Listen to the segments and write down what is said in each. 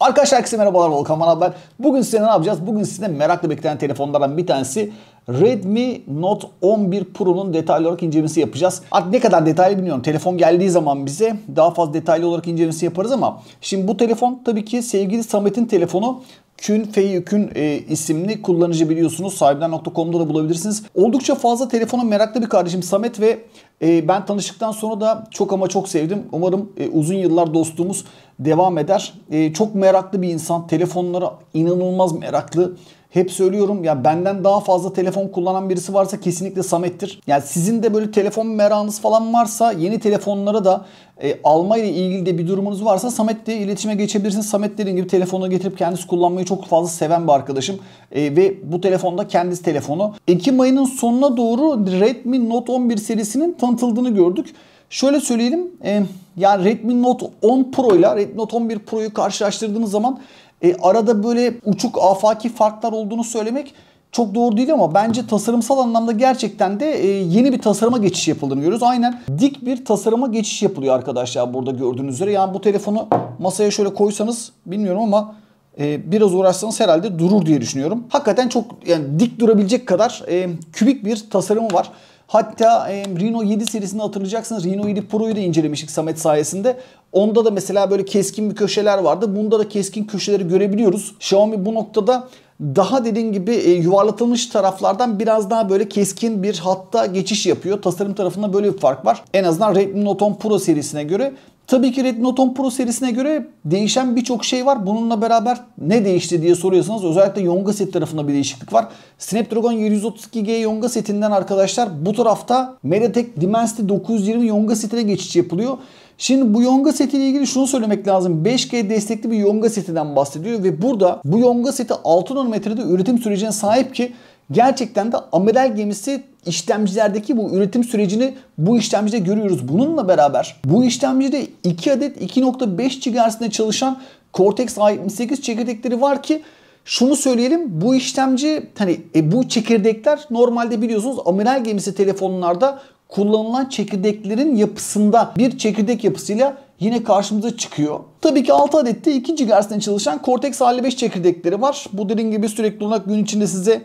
Arkadaşlar herkese merhabalar Volkan Van Haber. Bugün size ne yapacağız? Bugün size merakla beklenen telefonlardan bir tanesi Redmi Note 11 Pro'nun detaylı olarak incelemesi yapacağız. Artık ne kadar detaylı bilmiyorum. Telefon geldiği zaman bize daha fazla detaylı olarak incelemesi yaparız ama şimdi bu telefon tabii ki sevgili Samet'in telefonu Kün Feyyükün e, isimli kullanıcı biliyorsunuz. Sahibinden.com'da da bulabilirsiniz. Oldukça fazla telefona meraklı bir kardeşim Samet ve e, ben tanıştıktan sonra da çok ama çok sevdim. Umarım e, uzun yıllar dostluğumuz devam eder. E, çok meraklı bir insan. Telefonlara inanılmaz meraklı. Hep söylüyorum ya benden daha fazla telefon kullanan birisi varsa kesinlikle Samet'tir. Yani sizin de böyle telefon meranız falan varsa yeni telefonlara da e, alma ile ilgili de bir durumunuz varsa Samet'le iletişime geçebilirsiniz. Samet dediğim gibi telefonu getirip kendisi kullanmayı çok fazla seven bir arkadaşım. E, ve bu telefonda kendisi telefonu. Ekim ayının sonuna doğru Redmi Note 11 serisinin tanıtıldığını gördük. Şöyle söyleyelim. E, yani Redmi Note 10 Pro ile Redmi Note 11 Pro'yu karşılaştırdığınız zaman e, arada böyle uçuk afaki farklar olduğunu söylemek çok doğru değil ama bence tasarımsal anlamda gerçekten de e, yeni bir tasarıma geçiş yapıldığını görüyoruz. Aynen dik bir tasarıma geçiş yapılıyor arkadaşlar burada gördüğünüz üzere. Yani bu telefonu masaya şöyle koysanız bilmiyorum ama e, biraz uğraşsanız herhalde durur diye düşünüyorum. Hakikaten çok yani dik durabilecek kadar e, kübik bir tasarımı var. Hatta e, Reno 7 serisini hatırlayacaksınız. Reno 7 Pro'yu da incelemiştik Samet sayesinde. Onda da mesela böyle keskin bir köşeler vardı. Bunda da keskin köşeleri görebiliyoruz. Xiaomi bu noktada daha dediğim gibi e, yuvarlatılmış taraflardan biraz daha böyle keskin bir hatta geçiş yapıyor. Tasarım tarafında böyle bir fark var. En azından Redmi Note 10 Pro serisine göre Tabii ki Redmi Note 10 Pro serisine göre değişen birçok şey var. Bununla beraber ne değişti diye soruyorsanız özellikle Yonga set tarafında bir değişiklik var. Snapdragon 732G Yonga setinden arkadaşlar bu tarafta Mediatek Dimensity 920 Yonga setine geçiş yapılıyor. Şimdi bu Yonga setiyle ilgili şunu söylemek lazım. 5G destekli bir Yonga setinden bahsediyor ve burada bu Yonga seti 6 nanometrede üretim sürecine sahip ki gerçekten de amiral gemisi işlemcilerdeki bu üretim sürecini bu işlemcide görüyoruz. Bununla beraber bu işlemcide 2 adet 2.5 GHz'de çalışan Cortex A78 çekirdekleri var ki şunu söyleyelim bu işlemci hani e, bu çekirdekler normalde biliyorsunuz amiral gemisi telefonlarda kullanılan çekirdeklerin yapısında bir çekirdek yapısıyla yine karşımıza çıkıyor. Tabii ki 6 adette 2 GHz'den çalışan Cortex a 5 çekirdekleri var. Bu dediğim gibi sürekli olarak gün içinde size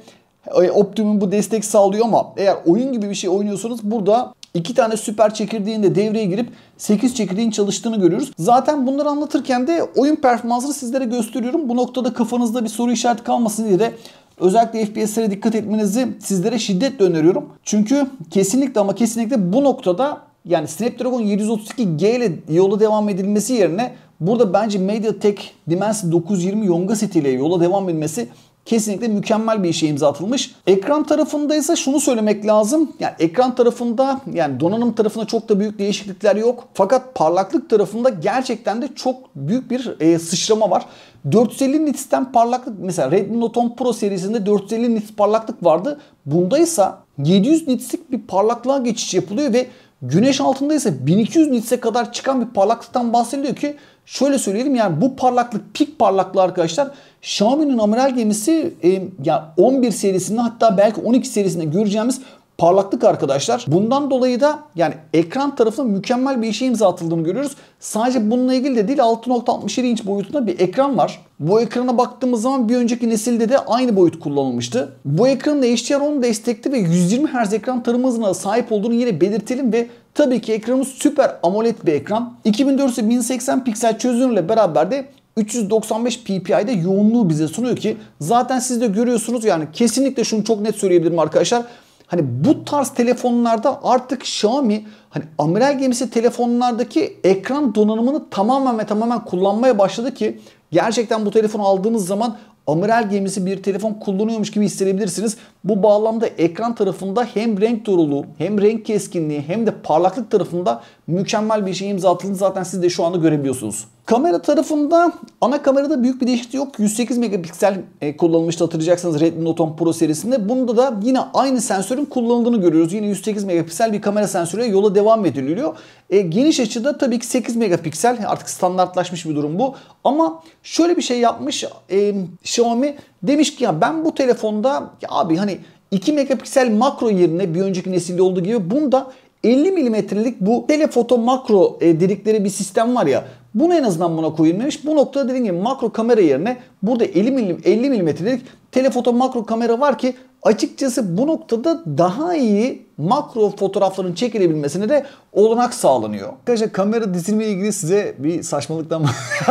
Optimum bu destek sağlıyor ama eğer oyun gibi bir şey oynuyorsanız burada iki tane süper çekirdeğin de devreye girip 8 çekirdeğin çalıştığını görüyoruz. Zaten bunları anlatırken de oyun performansını sizlere gösteriyorum. Bu noktada kafanızda bir soru işareti kalmasın diye de özellikle FPS'lere dikkat etmenizi sizlere şiddetle öneriyorum. Çünkü kesinlikle ama kesinlikle bu noktada yani Snapdragon 732G ile yola devam edilmesi yerine burada bence MediaTek Dimensity 920 Yonga setiyle yola devam edilmesi kesinlikle mükemmel bir işe imza atılmış. Ekran tarafında ise şunu söylemek lazım. Yani ekran tarafında yani donanım tarafında çok da büyük değişiklikler yok. Fakat parlaklık tarafında gerçekten de çok büyük bir e, sıçrama var. 450 nits'ten parlaklık mesela Redmi Note 10 Pro serisinde 450 nits parlaklık vardı. Bunda ise 700 nitslik bir parlaklığa geçiş yapılıyor ve güneş altında ise 1200 nits'e kadar çıkan bir parlaklıktan bahsediliyor ki Şöyle söyleyelim yani bu parlaklık pik parlaklığı arkadaşlar Xiaomi'nin amiral gemisi e, ya 11 serisinde hatta belki 12 serisinde göreceğimiz parlaklık arkadaşlar. Bundan dolayı da yani ekran tarafında mükemmel bir işe imza atıldığını görüyoruz. Sadece bununla ilgili de değil 6.67 inç boyutunda bir ekran var. Bu ekrana baktığımız zaman bir önceki nesilde de aynı boyut kullanılmıştı. Bu ekranın HDR10 destekli ve 120 Hz ekran tarım hızına sahip olduğunu yine belirtelim ve tabii ki ekranımız süper AMOLED bir ekran. 2400 1080 piksel çözünürlüğüyle beraber de 395 ppi'de yoğunluğu bize sunuyor ki zaten siz de görüyorsunuz yani kesinlikle şunu çok net söyleyebilirim arkadaşlar. Hani bu tarz telefonlarda artık Xiaomi hani amiral gemisi telefonlardaki ekran donanımını tamamen ve tamamen kullanmaya başladı ki gerçekten bu telefonu aldığınız zaman amiral gemisi bir telefon kullanıyormuş gibi hissedebilirsiniz. Bu bağlamda ekran tarafında hem renk doğruluğu hem renk keskinliği hem de parlaklık tarafında mükemmel bir şey imza attığını zaten siz de şu anda görebiliyorsunuz. Kamera tarafında ana kamerada büyük bir değişiklik yok. 108 megapiksel e, kullanılmıştı hatırlayacaksınız Redmi Note 10 Pro serisinde. Bunda da yine aynı sensörün kullanıldığını görüyoruz. Yine 108 megapiksel bir kamera sensörüyle yola devam ediliyor. E, geniş açıda tabii ki 8 megapiksel artık standartlaşmış bir durum bu. Ama şöyle bir şey yapmış e, Xiaomi demiş ki ya ben bu telefonda ya abi hani 2 megapiksel makro yerine bir önceki nesilde olduğu gibi bunda 50 milimetrelik bu telefoto makro e, dedikleri bir sistem var ya bunu en azından buna koyulmamış. Bu noktada dediğim gibi makro kamera yerine burada 50 milim 50 milimetrelik telefoto makro kamera var ki açıkçası bu noktada daha iyi makro fotoğrafların çekilebilmesine de olanak sağlanıyor. Arkadaşlar kamera dizilimi ile ilgili size bir saçmalıktan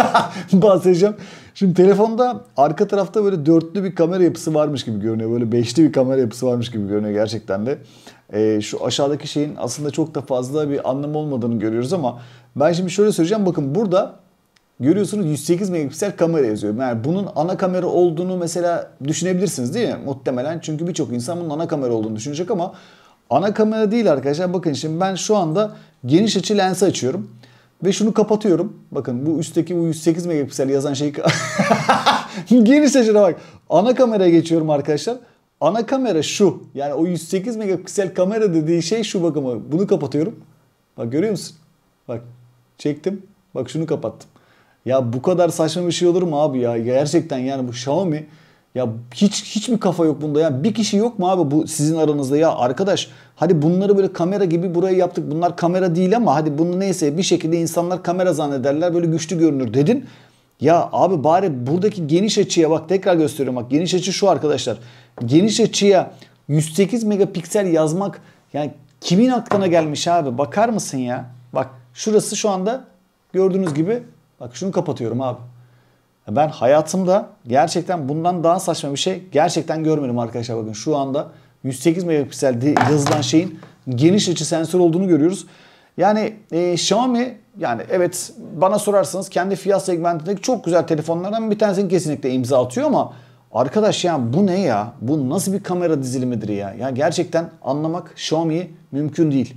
bahsedeceğim. Şimdi telefonda arka tarafta böyle dörtlü bir kamera yapısı varmış gibi görünüyor. Böyle beşli bir kamera yapısı varmış gibi görünüyor gerçekten de e, şu aşağıdaki şeyin aslında çok da fazla bir anlamı olmadığını görüyoruz ama ben şimdi şöyle söyleyeceğim. Bakın burada görüyorsunuz 108 megapiksel kamera yazıyor. Yani bunun ana kamera olduğunu mesela düşünebilirsiniz değil mi? Muhtemelen çünkü birçok insan bunun ana kamera olduğunu düşünecek ama ana kamera değil arkadaşlar. Bakın şimdi ben şu anda geniş açı lensi açıyorum. Ve şunu kapatıyorum. Bakın bu üstteki bu 108 megapiksel yazan şey geniş açıda bak. Ana kameraya geçiyorum arkadaşlar. Ana kamera şu. Yani o 108 megapiksel kamera dediği şey şu bak bunu kapatıyorum. Bak görüyor musun? Bak çektim. Bak şunu kapattım. Ya bu kadar saçma bir şey olur mu abi ya? Gerçekten yani bu Xiaomi ya hiç hiç mi kafa yok bunda ya? Bir kişi yok mu abi bu sizin aranızda ya arkadaş? Hadi bunları böyle kamera gibi buraya yaptık. Bunlar kamera değil ama hadi bunu neyse bir şekilde insanlar kamera zannederler. Böyle güçlü görünür dedin. Ya abi bari buradaki geniş açıya bak tekrar gösteriyorum bak geniş açı şu arkadaşlar. Geniş açıya 108 megapiksel yazmak yani kimin aklına gelmiş abi bakar mısın ya? Bak şurası şu anda gördüğünüz gibi bak şunu kapatıyorum abi. Ben hayatımda gerçekten bundan daha saçma bir şey gerçekten görmedim arkadaşlar bakın şu anda 108 megapiksel yazılan şeyin geniş açı sensör olduğunu görüyoruz. Yani e, Xiaomi yani evet bana sorarsanız kendi fiyat segmentindeki çok güzel telefonlardan bir tanesini kesinlikle imza atıyor ama arkadaş ya bu ne ya? Bu nasıl bir kamera dizilimidir ya? Ya gerçekten anlamak Xiaomi mümkün değil.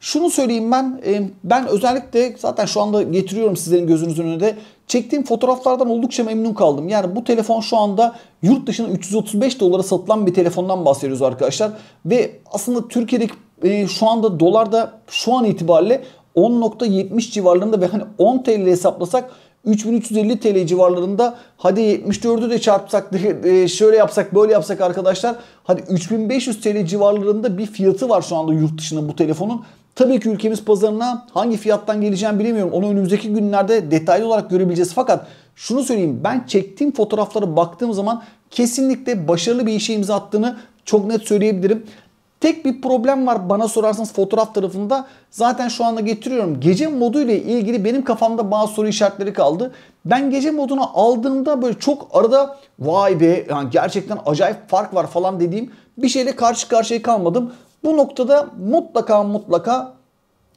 Şunu söyleyeyim ben, e, ben özellikle zaten şu anda getiriyorum sizlerin gözünüzün önünde. Çektiğim fotoğraflardan oldukça memnun kaldım. Yani bu telefon şu anda yurt dışında 335 dolara satılan bir telefondan bahsediyoruz arkadaşlar. Ve aslında Türkiye'deki e, şu anda dolar da şu an itibariyle 10.70 civarlarında ve hani 10 TL hesaplasak 3350 TL civarlarında hadi 74'ü de çarpsak e, şöyle yapsak böyle yapsak arkadaşlar hadi 3500 TL civarlarında bir fiyatı var şu anda yurt dışında bu telefonun. Tabii ki ülkemiz pazarına hangi fiyattan geleceğini bilemiyorum. Onu önümüzdeki günlerde detaylı olarak görebileceğiz. Fakat şunu söyleyeyim ben çektiğim fotoğraflara baktığım zaman kesinlikle başarılı bir işe imza attığını çok net söyleyebilirim. Tek bir problem var bana sorarsanız fotoğraf tarafında zaten şu anda getiriyorum. Gece modu ile ilgili benim kafamda bazı soru işaretleri kaldı. Ben gece modunu aldığımda böyle çok arada vay be yani gerçekten acayip fark var falan dediğim bir şeyle karşı karşıya kalmadım. Bu noktada mutlaka mutlaka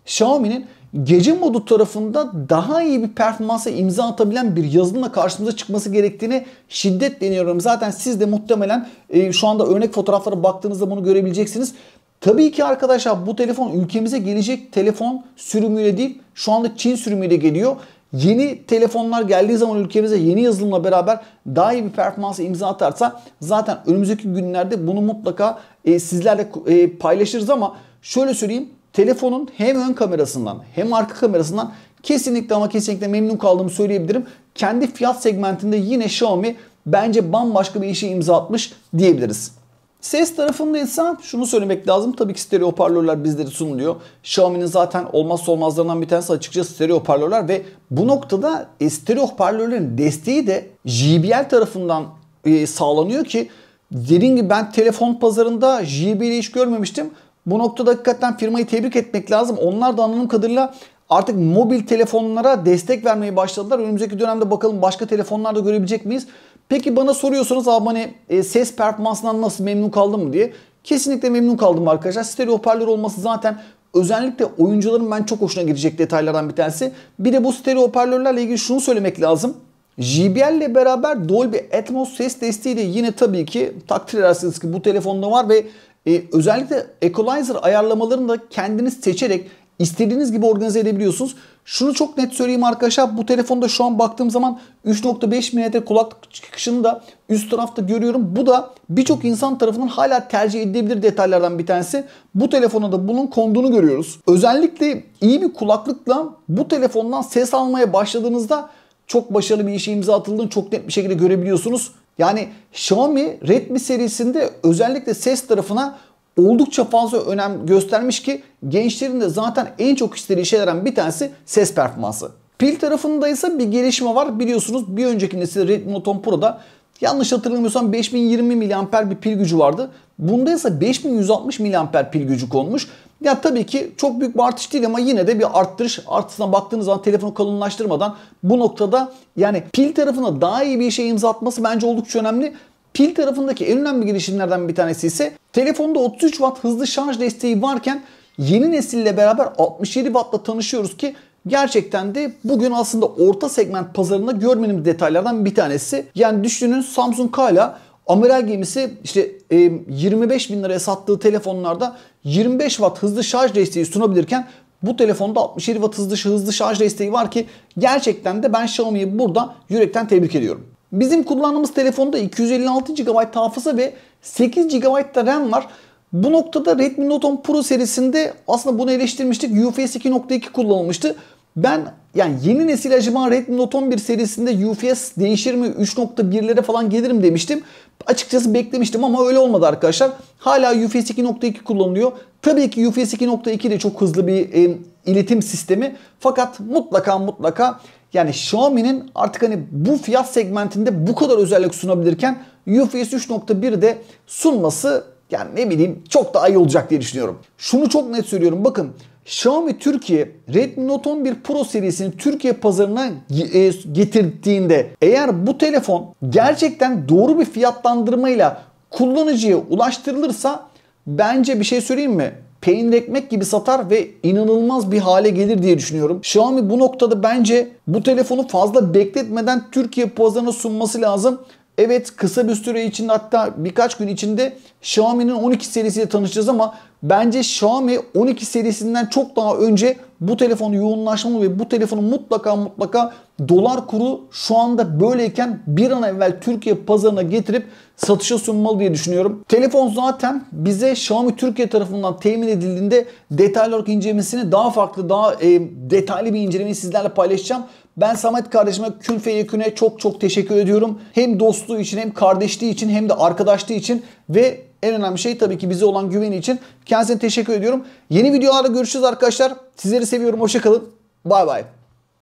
Xiaomi'nin gece modu tarafında daha iyi bir performansa imza atabilen bir yazılımla karşımıza çıkması gerektiğini şiddet deniyorum. Zaten siz de muhtemelen e, şu anda örnek fotoğraflara baktığınızda bunu görebileceksiniz. Tabii ki arkadaşlar bu telefon ülkemize gelecek telefon sürümüyle değil şu anda Çin sürümüyle geliyor. Yeni telefonlar geldiği zaman ülkemize yeni yazılımla beraber daha iyi bir performansa imza atarsa zaten önümüzdeki günlerde bunu mutlaka e, sizlerle e, paylaşırız ama şöyle söyleyeyim telefonun hem ön kamerasından hem arka kamerasından kesinlikle ama kesinlikle memnun kaldığımı söyleyebilirim. Kendi fiyat segmentinde yine Xiaomi bence bambaşka bir işe imza atmış diyebiliriz. Ses tarafında ise şunu söylemek lazım. Tabii ki stereo hoparlörler bizlere sunuluyor. Xiaomi'nin zaten olmazsa olmazlarından bir tanesi açıkçası stereo hoparlörler ve bu noktada e, stereo hoparlörlerin desteği de JBL tarafından e, sağlanıyor ki dediğim gibi ben telefon pazarında JBL'i hiç görmemiştim. Bu noktada hakikaten firmayı tebrik etmek lazım. Onlar da anladığım kadarıyla artık mobil telefonlara destek vermeye başladılar. Önümüzdeki dönemde bakalım başka telefonlarda görebilecek miyiz? Peki bana soruyorsanız abi hani e, ses performansından nasıl memnun kaldım mı diye. Kesinlikle memnun kaldım arkadaşlar. Stereo hoparlör olması zaten özellikle oyuncuların ben çok hoşuna gidecek detaylardan bir tanesi. Bir de bu stereo hoparlörlerle ilgili şunu söylemek lazım. JBL ile beraber Dolby Atmos ses desteği de yine tabii ki takdir edersiniz ki bu telefonda var ve e, özellikle equalizer ayarlamalarını da kendiniz seçerek istediğiniz gibi organize edebiliyorsunuz. Şunu çok net söyleyeyim arkadaşlar. Bu telefonda şu an baktığım zaman 3.5 mm kulaklık çıkışını da üst tarafta görüyorum. Bu da birçok insan tarafından hala tercih edilebilir detaylardan bir tanesi. Bu telefona da bunun konduğunu görüyoruz. Özellikle iyi bir kulaklıkla bu telefondan ses almaya başladığınızda çok başarılı bir işe imza atıldığını çok net bir şekilde görebiliyorsunuz. Yani Xiaomi Redmi serisinde özellikle ses tarafına oldukça fazla önem göstermiş ki gençlerin de zaten en çok istediği şeylerden bir tanesi ses performansı. Pil tarafında ise bir gelişme var. Biliyorsunuz bir önceki nesil Redmi Note 10 Pro'da Yanlış hatırlamıyorsam 5020 miliamper bir pil gücü vardı. Bunda ise 5160 miliamper pil gücü konmuş. Ya tabii ki çok büyük bir artış değil ama yine de bir arttırış. Artısına baktığınız zaman telefonu kalınlaştırmadan bu noktada yani pil tarafına daha iyi bir şey imza atması bence oldukça önemli. Pil tarafındaki en önemli gelişimlerden bir tanesi ise telefonda 33 watt hızlı şarj desteği varken yeni nesille beraber 67 wattla tanışıyoruz ki gerçekten de bugün aslında orta segment pazarında görmediğimiz detaylardan bir tanesi. Yani düşünün Samsung hala amiral gemisi işte 25 bin liraya sattığı telefonlarda 25 watt hızlı şarj desteği sunabilirken bu telefonda 67 watt hızlı, hızlı şarj desteği var ki gerçekten de ben Xiaomi'yi burada yürekten tebrik ediyorum. Bizim kullandığımız telefonda 256 GB hafıza ve 8 GB da RAM var. Bu noktada Redmi Note 10 Pro serisinde aslında bunu eleştirmiştik. UFS 2.2 kullanılmıştı. Ben yani yeni nesil acaba Redmi Note 11 serisinde UFS değişir mi 3.1'lere falan gelirim demiştim. Açıkçası beklemiştim ama öyle olmadı arkadaşlar. Hala UFS 2.2 kullanılıyor. Tabii ki UFS 2.2 de çok hızlı bir e, iletim sistemi. Fakat mutlaka mutlaka yani Xiaomi'nin artık hani bu fiyat segmentinde bu kadar özellik sunabilirken UFS 3.1 de sunması yani ne bileyim çok daha iyi olacak diye düşünüyorum. Şunu çok net söylüyorum bakın Xiaomi Türkiye Redmi Note 11 Pro serisini Türkiye pazarına e, getirdiğinde eğer bu telefon gerçekten doğru bir fiyatlandırmayla kullanıcıya ulaştırılırsa bence bir şey söyleyeyim mi? peynir ekmek gibi satar ve inanılmaz bir hale gelir diye düşünüyorum. Xiaomi bu noktada bence bu telefonu fazla bekletmeden Türkiye pazarına sunması lazım. Evet kısa bir süre içinde hatta birkaç gün içinde Xiaomi'nin 12 serisiyle tanışacağız ama bence Xiaomi 12 serisinden çok daha önce bu telefonun yoğunlaşmalı ve bu telefonun mutlaka mutlaka dolar kuru şu anda böyleyken bir an evvel Türkiye pazarına getirip satışa sunmalı diye düşünüyorum. Telefon zaten bize Xiaomi Türkiye tarafından temin edildiğinde detaylı olarak incelemesini daha farklı daha e, detaylı bir incelemeyi sizlerle paylaşacağım. Ben Samet kardeşime Künfe Yekün'e çok çok teşekkür ediyorum. Hem dostluğu için hem kardeşliği için hem de arkadaşlığı için ve en önemli şey tabii ki bize olan güveni için kendisine teşekkür ediyorum. Yeni videolarda görüşürüz arkadaşlar. Sizleri seviyorum. Hoşçakalın. Bay bay.